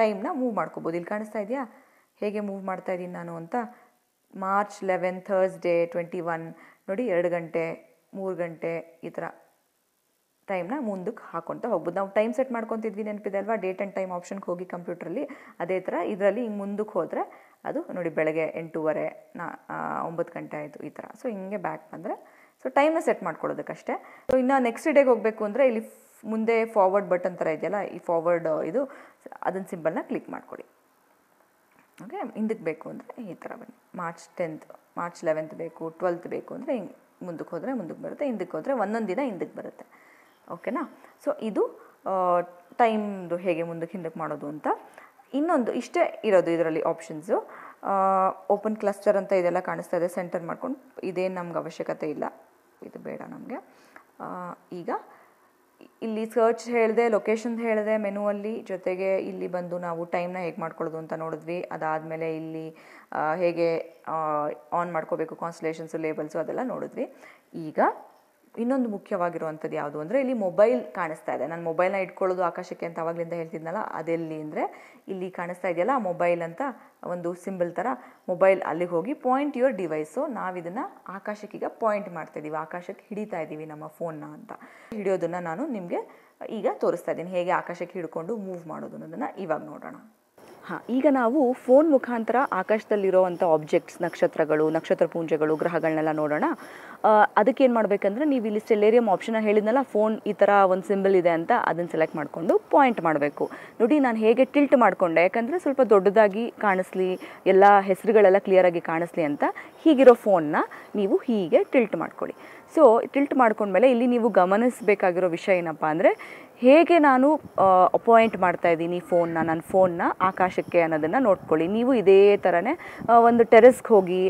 ಟೈಮ್ನ ಮೂವ್ ಮಾಡ್ಕೋಬೋದು ಇಲ್ಲಿ ಕಾಣಿಸ್ತಾ ಇದೆಯಾ ಹೇಗೆ ಮೂವ್ ಮಾಡ್ತಾ ಇದ್ದೀನಿ ನಾನು ಅಂತ March eleven Thursday twenty one ನೋಡಿ ಎರಡು ಗಂಟೆ ಮೂರು ಗಂಟೆ ಈ ಥರ ಟೈಮ್ನ ಮುಂದಕ್ಕೆ ಹಾಕೊತಾ ಹೋಗ್ಬೋದು ನಾವು ಟೈಮ್ ಸೆಟ್ ಮಾಡ್ಕೊತಿದ್ವಿ ನೆನಪಿದೆ ಅಲ್ವಾ ಡೇಟ್ ಆ್ಯಂಡ್ ಟೈಮ್ ಆಪ್ಷನ್ಗೆ ಹೋಗಿ ಕಂಪ್ಯೂಟ್ರಲ್ಲಿ ಅದೇ ಥರ ಇದರಲ್ಲಿ ಹಿಂಗೆ ಮುಂದಕ್ಕೆ ಹೋದರೆ ಅದು ನೋಡಿ ಬೆಳಗ್ಗೆ ಎಂಟೂವರೆ ನಾ ಒಂಬತ್ತು ಗಂಟೆ ಆಯಿತು ಈ ಥರ ಸೊ ಹಿಂಗೆ ಬ್ಯಾಕ್ ಬಂದರೆ ಸೊ ಟೈಮ್ನ ಸೆಟ್ ಮಾಡ್ಕೊಳ್ಳೋದಕ್ಕಷ್ಟೇ ಸೊ ಇನ್ನು ನೆಕ್ಸ್ಟ್ ಡೇಗೆ ಹೋಗಬೇಕು ಅಂದರೆ ಇಲ್ಲಿ ಮುಂದೆ ಫಾರ್ವರ್ಡ್ ಬಟನ್ ಥರ ಇದೆಯಲ್ಲ ಈ ಫಾರ್ವರ್ಡ್ ಇದು ಅದನ್ನ ಸಿಂಬಲ್ನ ಕ್ಲಿಕ್ ಮಾಡ್ಕೊಳ್ಳಿ ಓಕೆ ಹಿಂದಕ್ಕೆ ಬೇಕು ಅಂದರೆ ಈ ಥರ ಬನ್ನಿ ಮಾರ್ಚ್ ಟೆಂತ್ ಮಾರ್ಚ್ ಲೆವೆಂತ್ ಬೇಕು ಟ್ವೆಲ್ತ್ ಬೇಕು ಅಂದರೆ ಹಿಂಗೆ ಮುಂದಕ್ಕೆ ಹೋದರೆ ಮುಂದಕ್ಕೆ ಬರುತ್ತೆ ಹಿಂದಕ್ಕೆ ಹೋದರೆ ಒಂದೊಂದು ದಿನ ಹಿಂದಕ್ಕೆ ಬರುತ್ತೆ ಓಕೆನಾ ಸೊ ಇದು ಟೈಮ್ದು ಹೇಗೆ ಮುಂದಕ್ಕೆ ಹಿಂದಕ್ಕೆ ಮಾಡೋದು ಅಂತ ಇನ್ನೊಂದು ಇಷ್ಟೇ ಇರೋದು ಇದರಲ್ಲಿ ಆಪ್ಷನ್ಸು ಓಪನ್ ಕ್ಲಸ್ಟರ್ ಅಂತ ಇದೆಲ್ಲ ಕಾಣಿಸ್ತಾ ಇದೆ ಸೆಂಟರ್ ಮಾಡ್ಕೊಂಡು ಇದೇನು ನಮ್ಗೆ ಅವಶ್ಯಕತೆ ಇಲ್ಲ ಇದು ಬೇಡ ನಮಗೆ ಈಗ ಇಲ್ಲಿ ಸರ್ಚ್ ಹೇಳಿದೆ ಲೊಕೇಶನ್ ಹೇಳಿದೆ ಮೆನುವಲ್ಲಿ ಜೊತೆಗೆ ಇಲ್ಲಿ ಬಂದು ನಾವು ಟೈಮ್ನ ಹೇಗೆ ಮಾಡ್ಕೊಳ್ಳೋದು ಅಂತ ನೋಡಿದ್ವಿ ಅದಾದಮೇಲೆ ಇಲ್ಲಿ ಹೇಗೆ ಆನ್ ಮಾಡ್ಕೋಬೇಕು ಕಾನ್ಸ್ಟಲೇಷನ್ಸು ಲೇಬಲ್ಸು ಅದೆಲ್ಲ ನೋಡಿದ್ವಿ ಈಗ ಇನ್ನೊಂದು ಮುಖ್ಯವಾಗಿರುವಂಥದ್ದು ಯಾವುದು ಅಂದರೆ ಇಲ್ಲಿ ಮೊಬೈಲ್ ಕಾಣಿಸ್ತಾ ಇದೆ ನಾನು ಮೊಬೈಲ್ನ ಇಟ್ಕೊಳ್ಳೋದು ಆಕಾಶಕ್ಕೆ ಅಂತ ಆವಾಗಲಿಂದ ಹೇಳ್ತಿದ್ನಲ್ಲ ಅದೆಲ್ಲಿ ಅಂದರೆ ಇಲ್ಲಿ ಕಾಣಿಸ್ತಾ ಇದೆಯಲ್ಲ ಮೊಬೈಲ್ ಅಂತ ಒಂದು ಸಿಂಬಲ್ ಥರ ಮೊಬೈಲ್ ಅಲ್ಲಿಗೆ ಹೋಗಿ ಪಾಯಿಂಟ್ ಯುವರ್ ಡಿವೈಸು ನಾವು ಇದನ್ನು ಆಕಾಶಕ್ಕೀಗ ಪಾಯಿಂಟ್ ಮಾಡ್ತಾ ಇದ್ದೀವಿ ಆಕಾಶಕ್ಕೆ ಹಿಡಿತಾ ಇದ್ದೀವಿ ನಮ್ಮ ಫೋನ್ನ ಅಂತ ಹಿಡಿಯೋದನ್ನು ನಾನು ನಿಮಗೆ ಈಗ ತೋರಿಸ್ತಾ ಇದ್ದೀನಿ ಹೇಗೆ ಆಕಾಶಕ್ಕೆ ಹಿಡ್ಕೊಂಡು ಮೂವ್ ಮಾಡೋದು ಅನ್ನೋದನ್ನು ಇವಾಗ ನೋಡೋಣ ಹಾಂ ಈಗ ನಾವು ಫೋನ್ ಮುಖಾಂತರ ಆಕಾಶದಲ್ಲಿರೋವಂಥ ಆಬ್ಜೆಕ್ಟ್ಸ್ ನಕ್ಷತ್ರಗಳು ನಕ್ಷತ್ರ ಪೂಂಜೆಗಳು ಗ್ರಹಗಳನ್ನೆಲ್ಲ ನೋಡೋಣ ಅದಕ್ಕೆ ಏನು ಮಾಡಬೇಕಂದ್ರೆ ನೀವು ಇಲ್ಲಿ ಸ್ಟೆಲ್ಲೇರಿಯಂ ಆಪ್ಷನ್ ಹೇಳಿದ್ನಲ್ಲ ಫೋನ್ ಈ ಥರ ಒಂದು ಸಿಂಬಲ್ ಇದೆ ಅಂತ ಅದನ್ನು ಸೆಲೆಕ್ಟ್ ಮಾಡಿಕೊಂಡು ಪಾಯಿಂಟ್ ಮಾಡಬೇಕು ನೋಡಿ ನಾನು ಹೇಗೆ ಟಿಲ್ಟ್ ಮಾಡಿಕೊಂಡೆ ಯಾಕಂದರೆ ಸ್ವಲ್ಪ ದೊಡ್ಡದಾಗಿ ಕಾಣಿಸ್ಲಿ ಎಲ್ಲ ಹೆಸರುಗಳೆಲ್ಲ ಕ್ಲಿಯರಾಗಿ ಕಾಣಿಸ್ಲಿ ಅಂತ ಹೀಗಿರೋ ಫೋನ್ನ ನೀವು ಹೀಗೆ ಟಿಲ್ಟ್ ಮಾಡ್ಕೊಳ್ಳಿ ಸೊ ಟಿಲ್ಟ್ ಮಾಡ್ಕೊಂಡ್ಮೇಲೆ ಇಲ್ಲಿ ನೀವು ಗಮನಿಸಬೇಕಾಗಿರೋ ವಿಷಯ ಏನಪ್ಪ ಅಂದರೆ ಹೇಗೆ ನಾನು ಅಪಾಯಿಂಟ್ ಮಾಡ್ತಾ ಇದ್ದೀನಿ ಫೋನ್ನ ನನ್ನ ಫೋನ್ನ ಆಕಾಶಕ್ಕೆ ಅನ್ನೋದನ್ನು ನೋಡ್ಕೊಳ್ಳಿ ನೀವು ಇದೇ ಥರನೇ ಒಂದು ಟೆರೆಸ್ಗೆ ಹೋಗಿ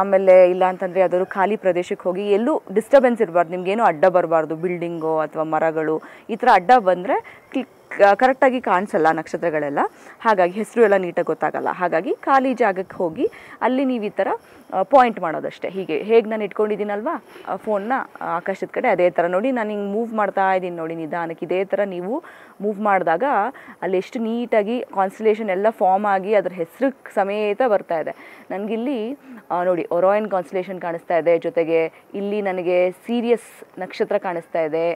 ಆಮೇಲೆ ಇಲ್ಲ ಅಂತಂದರೆ ಯಾವ್ದಾದ್ರು ಖಾಲಿ ಪ್ರದೇಶಕ್ಕೆ ಹೋಗಿ ಎಲ್ಲೂ ಡಿಸ್ಟರ್ಬೆನ್ಸ್ ಇರಬಾರ್ದು ನಿಮಗೇನು ಅಡ್ಡ ಬರಬಾರ್ದು ಬಿಲ್ಡಿಂಗು ಅಥವಾ ಮರಗಳು ಈ ಥರ ಅಡ್ಡ ಬಂದರೆ ಕ್ಲಿಕ್ ಕರೆಕ್ಟಾಗಿ ಕಾಣಿಸಲ್ಲ ನಕ್ಷತ್ರಗಳೆಲ್ಲ ಹಾಗಾಗಿ ಹೆಸರು ಎಲ್ಲ ನೀಟಾಗಿ ಗೊತ್ತಾಗಲ್ಲ ಹಾಗಾಗಿ ಖಾಲಿ ಜಾಗಕ್ಕೆ ಹೋಗಿ ಅಲ್ಲಿ ನೀವು ಈ ಥರ ಪಾಯಿಂಟ್ ಮಾಡೋದಷ್ಟೇ ಹೀಗೆ ಹೇಗೆ ನಾನು ಇಟ್ಕೊಂಡಿದ್ದೀನಲ್ವಾ ಫೋನ್ನ ಆಕಾಶದ ಕಡೆ ಅದೇ ಥರ ನೋಡಿ ನಾನು ಹಿಂಗೆ ಮೂವ್ ಮಾಡ್ತಾ ಇದ್ದೀನಿ ನೋಡಿ ನಿಧಾನಕ್ಕೆ ಇದೇ ಥರ ನೀವು ಮೂವ್ ಮಾಡಿದಾಗ ಅಲ್ಲಿ ಎಷ್ಟು ನೀಟಾಗಿ ಕಾನ್ಸ್ಟಲೇಷನ್ ಎಲ್ಲ ಫಾರ್ಮ್ ಆಗಿ ಅದ್ರ ಹೆಸರು ಸಮೇತ ಬರ್ತಾ ಇದೆ ನನಗಿಲ್ಲಿ ನೋಡಿ ಒರಾಯನ್ ಕಾನ್ಸ್ಟಲೇಷನ್ ಕಾಣಿಸ್ತಾ ಇದೆ ಜೊತೆಗೆ ಇಲ್ಲಿ ನನಗೆ ಸೀರಿಯಸ್ ನಕ್ಷತ್ರ ಕಾಣಿಸ್ತಾ ಇದೆ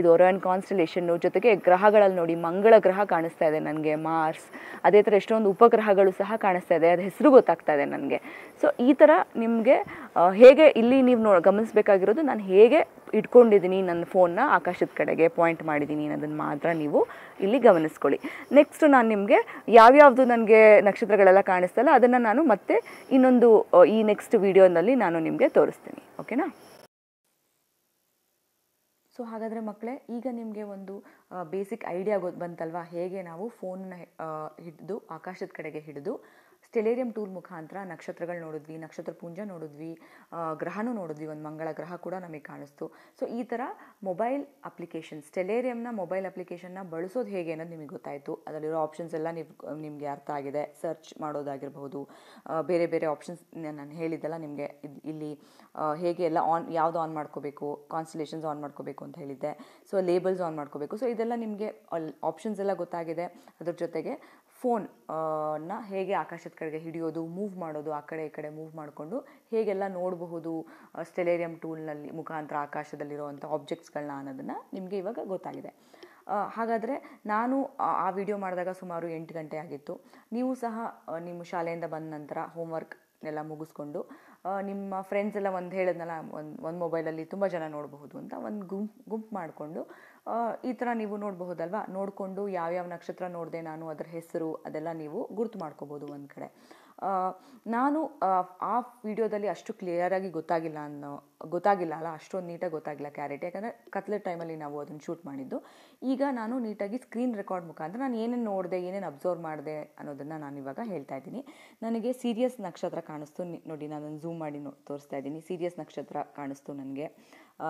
ಇದು ಒರಾಯನ್ ಕಾನ್ಸ್ಟಲೇಷನ್ನು ಜೊತೆಗೆ ಗ್ರಹಗಳಲ್ಲಿ ನೋಡಿ ಮಂಗಳ ಗ್ರಹ ಕಾಣಿಸ್ತಾ ಇದೆ ನನಗೆ ಮಾರ್ಸ್ ಅದೇ ಥರ ಎಷ್ಟೊಂದು ಉಪಗ್ರಹಗಳು ಸಹ ಕಾಣಿಸ್ತಾ ಇದೆ ಅದು ಹೆಸರು ಗೊತ್ತಾಗ್ತಾ ಇದೆ ನನಗೆ ಸೊ ಈ ಥರ ನಿಮಗೆ ಹೇಗೆ ಇಲ್ಲಿ ನೀವು ನೋ ಗಮನಿಸಬೇಕಾಗಿರೋದು ನಾನು ಹೇಗೆ ಇಟ್ಕೊಂಡಿದ್ದೀನಿ ನನ್ನ ಫೋನ್ನ ಆಕಾಶದ ಕಡೆಗೆ ಪಾಯಿಂಟ್ ಮಾಡಿದ್ದೀನಿ ಅನ್ನೋದನ್ನು ಮಾತ್ರ ನೀವು ಇಲ್ಲಿ ಗಮನಿಸ್ಕೊಳ್ಳಿ ನೆಕ್ಸ್ಟ್ ನಾನು ನಿಮಗೆ ಯಾವ್ಯಾವುದು ನನಗೆ ನಕ್ಷತ್ರಗಳೆಲ್ಲ ಕಾಣಿಸ್ತಲ್ಲ ಅದನ್ನು ನಾನು ಮತ್ತೆ ಇನ್ನೊಂದು ಈ ನೆಕ್ಸ್ಟ್ ವೀಡಿಯೋನಲ್ಲಿ ನಾನು ನಿಮಗೆ ತೋರಿಸ್ತೀನಿ ಓಕೆನಾ ಸೊ ಹಾಗಾದರೆ ಮಕ್ಕಳೇ ಈಗ ನಿಮಗೆ ಒಂದು ಬೇಸಿಕ್ ಐಡಿಯಾ ಗೊತ್ತು ಬಂತಲ್ವಾ ಹೇಗೆ ನಾವು ಫೋನನ್ನ ಹಿಡಿದು ಆಕಾಶದ ಕಡೆಗೆ ಹಿಡಿದು ಸ್ಟೆಲೇರಿಯಂ ಟೂರ್ ಮುಖಾಂತರ ನಕ್ಷತ್ರಗಳು ನೋಡಿದ್ವಿ ನಕ್ಷತ್ರ ಪೂಂಜ ನೋಡಿದ್ವಿ ಗ್ರಹನೂ ನೋಡಿದ್ವಿ ಒಂದು ಮಂಗಳ ಗ್ರಹ ಕೂಡ ನಮಗೆ ಕಾಣಿಸ್ತು ಸೊ ಈ ಥರ ಮೊಬೈಲ್ ಅಪ್ಲಿಕೇಶನ್ ಸ್ಟೆಲೇರಿಯಂನ ಮೊಬೈಲ್ ಅಪ್ಲಿಕೇಶನ್ನ ಬಳಸೋದು ಹೇಗೆ ಅನ್ನೋದು ನಿಮಗೆ ಗೊತ್ತಾಯಿತು ಅದರಲ್ಲಿರೋ ಆಪ್ಷನ್ಸ್ ಎಲ್ಲ ನೀವು ನಿಮಗೆ ಅರ್ಥ ಆಗಿದೆ ಸರ್ಚ್ ಮಾಡೋದಾಗಿರ್ಬೋದು ಬೇರೆ ಬೇರೆ ಆಪ್ಷನ್ಸ್ ನಾನು ಹೇಳಿದ್ದೆಲ್ಲ ನಿಮಗೆ ಇಲ್ಲಿ ಹೇಗೆ ಎಲ್ಲ ಆನ್ ಯಾವುದು ಆನ್ ಮಾಡ್ಕೋಬೇಕು ಕಾನ್ಸ್ಟಲೇಷನ್ಸ್ ಆನ್ ಮಾಡ್ಕೋಬೇಕು ಅಂತ ಹೇಳಿದ್ದೆ ಸೊ ಲೇಬಲ್ಸ್ ಆನ್ ಮಾಡ್ಕೋಬೇಕು ಸೊ ಇದೆಲ್ಲ ನಿಮಗೆ ಆಪ್ಷನ್ಸ್ ಎಲ್ಲ ಗೊತ್ತಾಗಿದೆ ಅದ್ರ ಜೊತೆಗೆ ಫೋನ್ ನ ಹೇಗೆ ಆಕಾಶದ ಕಡೆಗೆ ಹಿಡಿಯೋದು ಮೂವ್ ಮಾಡೋದು ಆ ಕಡೆ ಈ ಕಡೆ ಮೂವ್ ಮಾಡಿಕೊಂಡು ಹೇಗೆಲ್ಲ ನೋಡಬಹುದು ಸ್ಟೆಲೇರಿಯಂ ಟೂಲ್ನಲ್ಲಿ ಮುಖಾಂತರ ಆಕಾಶದಲ್ಲಿರುವಂಥ ಆಬ್ಜೆಕ್ಟ್ಸ್ಗಳನ್ನ ಅನ್ನೋದನ್ನು ನಿಮಗೆ ಇವಾಗ ಗೊತ್ತಾಗಿದೆ ಹಾಗಾದರೆ ನಾನು ಆ ವಿಡಿಯೋ ಮಾಡಿದಾಗ ಸುಮಾರು ಎಂಟು ಗಂಟೆ ಆಗಿತ್ತು ನೀವು ಸಹ ನಿಮ್ಮ ಶಾಲೆಯಿಂದ ಬಂದ ನಂತರ ಹೋಮ್ವರ್ಕ್ ಎಲ್ಲ ಮುಗಿಸ್ಕೊಂಡು ನಿಮ್ಮ ಫ್ರೆಂಡ್ಸ್ ಎಲ್ಲ ಒಂದು ಹೇಳಿದ್ನಲ್ಲ ಒಂದು ಒಂದು ಮೊಬೈಲಲ್ಲಿ ತುಂಬ ಜನ ನೋಡಬಹುದು ಅಂತ ಒಂದು ಗುಂಪು ಗುಂಪು ಮಾಡಿಕೊಂಡು ಈ ಥರ ನೀವು ನೋಡಬಹುದಲ್ವಾ ನೋಡಿಕೊಂಡು ಯಾವ್ಯಾವ ನಕ್ಷತ್ರ ನೋಡಿದೆ ನಾನು ಅದರ ಹೆಸರು ಅದೆಲ್ಲ ನೀವು ಗುರುತು ಮಾಡ್ಕೋಬೋದು ಒಂದು ಕಡೆ ನಾನು ಆ ವಿಡಿಯೋದಲ್ಲಿ ಅಷ್ಟು ಕ್ಲಿಯರಾಗಿ ಗೊತ್ತಾಗಿಲ್ಲ ಅನ್ನೋ ಗೊತ್ತಾಗಿಲ್ಲ ಅಲ್ಲ ಅಷ್ಟೊಂದು ನೀಟಾಗಿ ಗೊತ್ತಾಗಿಲ್ಲ ಕ್ಯಾರೆಟ್ ಯಾಕಂದರೆ ಕತ್ಲೆ ಟೈಮಲ್ಲಿ ನಾವು ಅದನ್ನು ಶೂಟ್ ಮಾಡಿದ್ದು ಈಗ ನಾನು ನೀಟಾಗಿ ಸ್ಕ್ರೀನ್ ರೆಕಾರ್ಡ್ ಮುಖಾಂತರ ನಾನು ಏನೇನು ನೋಡಿದೆ ಏನೇನು ಅಬ್ಸರ್ವ್ ಮಾಡಿದೆ ಅನ್ನೋದನ್ನು ನಾನು ಇವಾಗ ಹೇಳ್ತಾ ಇದ್ದೀನಿ ನನಗೆ ಸೀರಿಯಸ್ ನಕ್ಷತ್ರ ಕಾಣಿಸ್ತು ನೋಡಿ ನಾನು ಝೂಮ್ ಮಾಡಿ ನೋ ತೋರಿಸ್ತಾ ಇದ್ದೀನಿ ಸೀರಿಯಸ್ ನಕ್ಷತ್ರ ಕಾಣಿಸ್ತು ನನಗೆ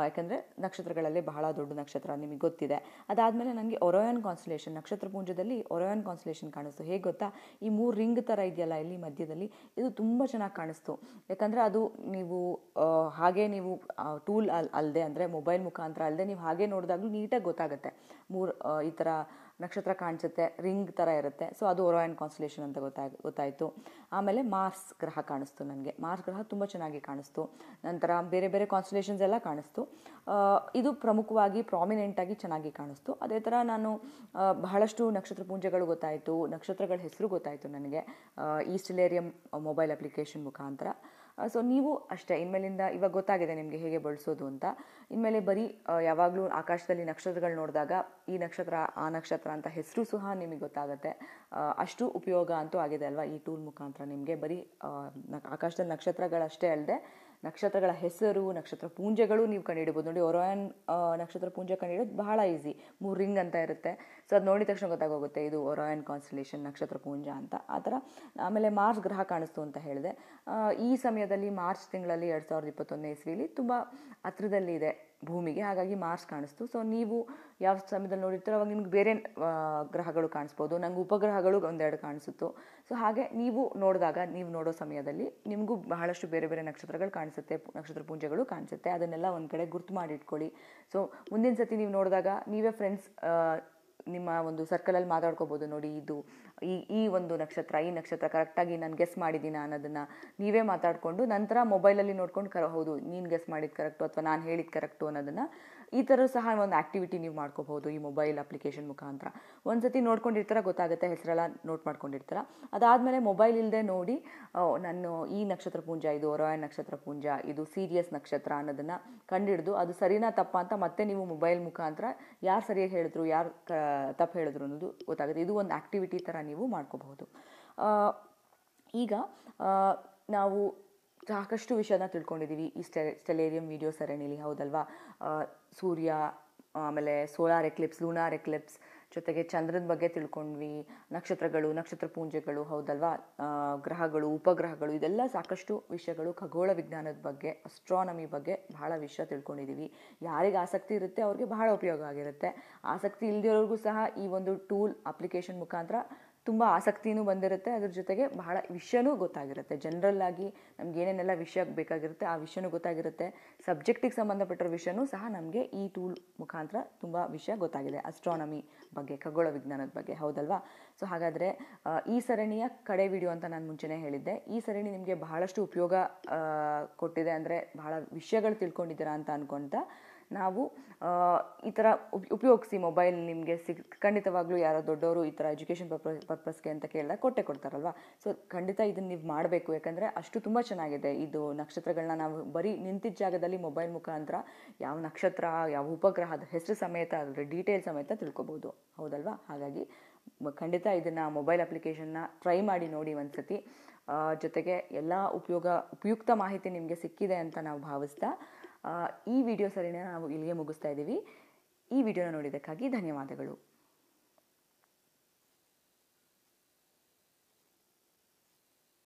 ಯಾಕಂದರೆ ನಕ್ಷತ್ರಗಳಲ್ಲಿ ಬಹಳ ದೊಡ್ಡ ನಕ್ಷತ್ರ ನಿಮಗೆ ಗೊತ್ತಿದೆ ಅದಾದಮೇಲೆ ನನಗೆ ಒರೋಯನ್ ಕಾನ್ಸ್ಟಲೇಷನ್ ನಕ್ಷತ್ರ ಪುಂಜದಲ್ಲಿ ಒರೋಯನ್ ಕಾನ್ಸ್ಟಲೇಷನ್ ಕಾಣಿಸ್ತು ಹೇಗೆ ಗೊತ್ತಾ ಈ ಮೂರು ರಿಂಗ್ ಥರ ಇದೆಯಲ್ಲ ಇಲ್ಲಿ ಮಧ್ಯದಲ್ಲಿ ಇದು ತುಂಬ ಚೆನ್ನಾಗಿ ಕಾಣಿಸ್ತು ಯಾಕಂದರೆ ಅದು ನೀವು ಹಾಗೆ ನೀವು ಟೂಲ್ ಅಲ್ ಅಲ್ಲದೆ ಅಂದರೆ ಮೊಬೈಲ್ ಮುಖಾಂತರ ಅಲ್ಲದೆ ನೀವು ಹಾಗೆ ನೋಡಿದಾಗಲೂ ನೀಟಾಗಿ ಗೊತ್ತಾಗುತ್ತೆ ಮೂರು ಈ ಥರ ನಕ್ಷತ್ರ ಕಾಣಿಸುತ್ತೆ ರಿಂಗ್ ಥರ ಇರುತ್ತೆ ಸೊ ಅದು ಒರೋಯನ್ ಕಾನ್ಸ್ಟಲೇಷನ್ ಅಂತ ಗೊತ್ತಾಗ ಗೊತ್ತಾಯಿತು ಆಮೇಲೆ ಮಾರ್ಸ್ ಗ್ರಹ ಕಾಣಿಸ್ತು ನನಗೆ ಮಾರ್ಸ್ ಗ್ರಹ ತುಂಬ ಚೆನ್ನಾಗಿ ಕಾಣಿಸ್ತು ನಂತರ ಬೇರೆ ಬೇರೆ ಕಾನ್ಸ್ಟಲೇಷನ್ಸ್ ಎಲ್ಲ ಕಾಣಿಸ್ತು ಇದು ಪ್ರಮುಖವಾಗಿ ಪ್ರಾಮಿನೆಂಟಾಗಿ ಚೆನ್ನಾಗಿ ಕಾಣಿಸ್ತು ಅದೇ ಥರ ನಾನು ಬಹಳಷ್ಟು ನಕ್ಷತ್ರ ಪೂಂಜೆಗಳು ಗೊತ್ತಾಯಿತು ನಕ್ಷತ್ರಗಳ ಹೆಸರು ಗೊತ್ತಾಯಿತು ನನಗೆ ಈಸ್ಟಲೇರಿಯಂ ಮೊಬೈಲ್ ಅಪ್ಲಿಕೇಶನ್ ಮುಖಾಂತರ ಸೊ ನೀವು ಅಷ್ಟೇ ಇನ್ಮೇಲಿಂದ ಇವಾಗ ಗೊತ್ತಾಗಿದೆ ನಿಮಗೆ ಹೇಗೆ ಬಳಸೋದು ಅಂತ ಇನ್ಮೇಲೆ ಬರೀ ಯಾವಾಗಲೂ ಆಕಾಶದಲ್ಲಿ ನಕ್ಷತ್ರಗಳು ನೋಡಿದಾಗ ಈ ನಕ್ಷತ್ರ ಆ ನಕ್ಷತ್ರ ಅಂತ ಹೆಸರು ಸಹ ನಿಮಗೆ ಗೊತ್ತಾಗುತ್ತೆ ಅಷ್ಟು ಉಪಯೋಗ ಅಂತೂ ಆಗಿದೆ ಅಲ್ವಾ ಈ ಟೂಲ್ ಮುಖಾಂತರ ನಿಮಗೆ ಬರೀ ಆಕಾಶದಲ್ಲಿ ನಕ್ಷತ್ರಗಳಷ್ಟೇ ಅಲ್ಲದೆ ನಕ್ಷತ್ರಗಳ ಹೆಸರು ನಕ್ಷತ್ರ ಪೂಂಜೆಗಳು ನೀವು ಕಂಡುಹಿಡ್ಬೋದು ನೋಡಿ ಒರಾಯನ್ ನಕ್ಷತ್ರ ಪೂಂಜೆ ಕಂಡುಹಿಡೋದು ಬಹಳ ಈಸಿ ಮೂರು ರಿಂಗ್ ಅಂತ ಇರುತ್ತೆ ಸೊ ಅದು ನೋಡಿದ ತಕ್ಷಣ ಗೊತ್ತಾಗೋಗುತ್ತೆ ಇದು ಒರಾಯನ್ ಕಾನ್ಸ್ಟಲೇಷನ್ ನಕ್ಷತ್ರ ಪೂಂಜ ಅಂತ ಆ ಥರ ಆಮೇಲೆ ಮಾರ್ಚ್ ಗ್ರಹ ಕಾಣಿಸ್ತು ಅಂತ ಹೇಳಿದೆ ಈ ಸಮಯದಲ್ಲಿ ಮಾರ್ಚ್ ತಿಂಗಳಲ್ಲಿ ಎರಡು ಸಾವಿರದ ಇಪ್ಪತ್ತೊಂದನೇ ಇಸ್ವಿಲಿ ತುಂಬ ಹತ್ರದಲ್ಲಿದೆ ಇದೆ ಭೂಮಿಗೆ ಹಾಗಾಗಿ ಮಾರ್ಸ್ ಕಾಣಿಸ್ತು ಸೊ ನೀವು ಯಾವ ಸಮಯದಲ್ಲಿ ನೋಡಿರ್ತೀರೋ ಅವಾಗ ನಿಮ್ಗೆ ಬೇರೆ ಗ್ರಹಗಳು ಕಾಣಿಸ್ಬೋದು ನಂಗೆ ಉಪಗ್ರಹಗಳು ಒಂದೆರಡು ಕಾಣಿಸುತ್ತೋ ಸೊ ಹಾಗೆ ನೀವು ನೋಡಿದಾಗ ನೀವು ನೋಡೋ ಸಮಯದಲ್ಲಿ ನಿಮಗೂ ಬಹಳಷ್ಟು ಬೇರೆ ಬೇರೆ ನಕ್ಷತ್ರಗಳು ಕಾಣಿಸುತ್ತೆ ನಕ್ಷತ್ರ ಪುಂಜಗಳು ಕಾಣಿಸುತ್ತೆ ಅದನ್ನೆಲ್ಲ ಒಂದು ಕಡೆ ಗುರ್ತು ಮಾಡಿಟ್ಕೊಳ್ಳಿ ಸೊ ಮುಂದಿನ ಸತಿ ನೀವು ನೋಡಿದಾಗ ನೀವೇ ಫ್ರೆಂಡ್ಸ್ ನಿಮ್ಮ ಒಂದು ಸರ್ಕಲಲ್ಲಿ ಮಾತಾಡ್ಕೋಬೋದು ನೋಡಿ ಇದು ಈ ಈ ಒಂದು ನಕ್ಷತ್ರ ಈ ನಕ್ಷತ್ರ ಕರೆಕ್ಟಾಗಿ ನಾನು ಗೆಸ್ ಮಾಡಿದ್ದೀನಿ ಅನ್ನೋದನ್ನು ನೀವೇ ಮಾತಾಡಿಕೊಂಡು ನಂತರ ಮೊಬೈಲಲ್ಲಿ ನೋಡ್ಕೊಂಡು ಕರ ಹೌದು ನೀನು ಗೆಸ್ ಮಾಡಿದ್ದು ಕರೆಕ್ಟು ಅಥವಾ ನಾನು ಹೇಳಿದ್ದು ಕರೆಕ್ಟು ಅನ್ನೋದನ್ನು ಈ ಥರ ಸಹ ಒಂದು ಆ್ಯಕ್ಟಿವಿಟಿ ನೀವು ಮಾಡ್ಕೋಬಹುದು ಈ ಮೊಬೈಲ್ ಅಪ್ಲಿಕೇಶನ್ ಮುಖಾಂತರ ಒಂದು ಸತಿ ನೋಡ್ಕೊಂಡಿರ್ತಾರ ಗೊತ್ತಾಗುತ್ತೆ ಹೆಸರೆಲ್ಲ ನೋಟ್ ಮಾಡ್ಕೊಂಡಿರ್ತಾರೆ ಅದಾದಮೇಲೆ ಮೊಬೈಲ್ ಇಲ್ಲದೆ ನೋಡಿ ನಾನು ಈ ನಕ್ಷತ್ರ ಪುಂಜ ಇದು ಒರಾಯ ನಕ್ಷತ್ರ ಪುಂಜ ಇದು ಸೀರಿಯಸ್ ನಕ್ಷತ್ರ ಅನ್ನೋದನ್ನು ಕಂಡಿಡಿದು ಅದು ಸರಿನಾ ತಪ್ಪಾ ಅಂತ ಮತ್ತೆ ನೀವು ಮೊಬೈಲ್ ಮುಖಾಂತರ ಯಾರು ಸರಿಯಾಗಿ ಹೇಳಿದ್ರು ಯಾರು ತಪ್ಪು ಹೇಳಿದ್ರು ಅನ್ನೋದು ಗೊತ್ತಾಗುತ್ತೆ ಇದು ಒಂದು ಆ್ಯಕ್ಟಿವಿಟಿ ಥರ ನೀವು ಮಾಡ್ಕೋಬಹುದು ಈಗ ನಾವು ಸಾಕಷ್ಟು ವಿಷಯನ ತಿಳ್ಕೊಂಡಿದ್ದೀವಿ ಈ ಸ್ಟೆ ಸ್ಟೆಲೇರಿಯಂ ವಿಡಿಯೋ ಸರಣಿಲಿ ಹೌದಲ್ವಾ ಸೂರ್ಯ ಆಮೇಲೆ ಸೋಲಾರ್ ಎಕ್ಲಿಪ್ಸ್ ಲೂನಾರ್ ಎಕ್ಲಿಪ್ಸ್ ಜೊತೆಗೆ ಚಂದ್ರನ ಬಗ್ಗೆ ತಿಳ್ಕೊಂಡ್ವಿ ನಕ್ಷತ್ರಗಳು ನಕ್ಷತ್ರ ಪೂಂಜೆಗಳು ಹೌದಲ್ವಾ ಗ್ರಹಗಳು ಉಪಗ್ರಹಗಳು ಇದೆಲ್ಲ ಸಾಕಷ್ಟು ವಿಷಯಗಳು ಖಗೋಳ ವಿಜ್ಞಾನದ ಬಗ್ಗೆ ಅಸ್ಟ್ರಾನಮಿ ಬಗ್ಗೆ ಬಹಳ ವಿಷಯ ತಿಳ್ಕೊಂಡಿದ್ದೀವಿ ಯಾರಿಗೆ ಆಸಕ್ತಿ ಇರುತ್ತೆ ಅವ್ರಿಗೆ ಬಹಳ ಉಪಯೋಗ ಆಗಿರುತ್ತೆ ಆಸಕ್ತಿ ಇಲ್ದಿರೋರಿಗೂ ಸಹ ಈ ಒಂದು ಟೂಲ್ ಅಪ್ಲಿಕೇಶನ್ ಮುಖಾಂತರ ತುಂಬ ಆಸಕ್ತಿನೂ ಬಂದಿರುತ್ತೆ ಅದ್ರ ಜೊತೆಗೆ ಬಹಳ ವಿಷಯನೂ ಗೊತ್ತಾಗಿರುತ್ತೆ ಜನರಲ್ ಆಗಿ ನಮ್ಗೆ ಏನೇನೆಲ್ಲ ವಿಷಯ ಬೇಕಾಗಿರುತ್ತೆ ಆ ವಿಷಯನೂ ಗೊತ್ತಾಗಿರುತ್ತೆ ಸಬ್ಜೆಕ್ಟಿಗೆ ಸಂಬಂಧಪಟ್ಟಿರೋ ವಿಷಯನೂ ಸಹ ನಮಗೆ ಈ ಟೂಲ್ ಮುಖಾಂತರ ತುಂಬ ವಿಷಯ ಗೊತ್ತಾಗಿದೆ ಅಸ್ಟ್ರಾನಮಿ ಬಗ್ಗೆ ಖಗೋಳ ವಿಜ್ಞಾನದ ಬಗ್ಗೆ ಹೌದಲ್ವಾ ಸೊ ಹಾಗಾದರೆ ಈ ಸರಣಿಯ ಕಡೆ ವಿಡಿಯೋ ಅಂತ ನಾನು ಮುಂಚೆನೇ ಹೇಳಿದ್ದೆ ಈ ಸರಣಿ ನಿಮಗೆ ಬಹಳಷ್ಟು ಉಪಯೋಗ ಕೊಟ್ಟಿದೆ ಅಂದರೆ ಬಹಳ ವಿಷಯಗಳು ತಿಳ್ಕೊಂಡಿದ್ದೀರಾ ಅಂತ ಅನ್ಕೊತಾ ನಾವು ಈ ಥರ ಉಪಯೋಗಿಸಿ ಮೊಬೈಲ್ ನಿಮಗೆ ಸಿಗ್ ಖಂಡಿತವಾಗ್ಲೂ ಯಾರೋ ದೊಡ್ಡವರು ಈ ಥರ ಎಜುಕೇಷನ್ ಪರ್ಪಸ್ ಪರ್ಪಸ್ಗೆ ಅಂತ ಕೇಳಿದಾಗ ಕೊಟ್ಟೆ ಕೊಡ್ತಾರಲ್ವ ಸೊ ಖಂಡಿತ ಇದನ್ನು ನೀವು ಮಾಡಬೇಕು ಯಾಕಂದರೆ ಅಷ್ಟು ತುಂಬ ಚೆನ್ನಾಗಿದೆ ಇದು ನಕ್ಷತ್ರಗಳನ್ನ ನಾವು ಬರೀ ನಿಂತಿದ್ದ ಜಾಗದಲ್ಲಿ ಮೊಬೈಲ್ ಮುಖಾಂತರ ಯಾವ ನಕ್ಷತ್ರ ಯಾವ ಉಪಗ್ರಹದ ಹೆಸರು ಸಮೇತ ಅದರ ಡೀಟೇಲ್ ಸಮೇತ ತಿಳ್ಕೊಬೋದು ಹೌದಲ್ವಾ ಹಾಗಾಗಿ ಖಂಡಿತ ಇದನ್ನು ಮೊಬೈಲ್ ಅಪ್ಲಿಕೇಶನ್ನ ಟ್ರೈ ಮಾಡಿ ನೋಡಿ ಒಂದು ಜೊತೆಗೆ ಎಲ್ಲ ಉಪಯೋಗ ಉಪಯುಕ್ತ ಮಾಹಿತಿ ನಿಮಗೆ ಸಿಕ್ಕಿದೆ ಅಂತ ನಾವು ಭಾವಿಸ್ತಾ ಈ ವಿಡಿಯೋ ಸರಿನ ನಾವು ಇಲ್ಲಿಗೆ ಮುಗಿಸ್ತಾ ಇದ್ದೀವಿ ಈ ವಿಡಿಯೋನ ನೋಡಿದ್ದಕ್ಕಾಗಿ ಧನ್ಯವಾದಗಳು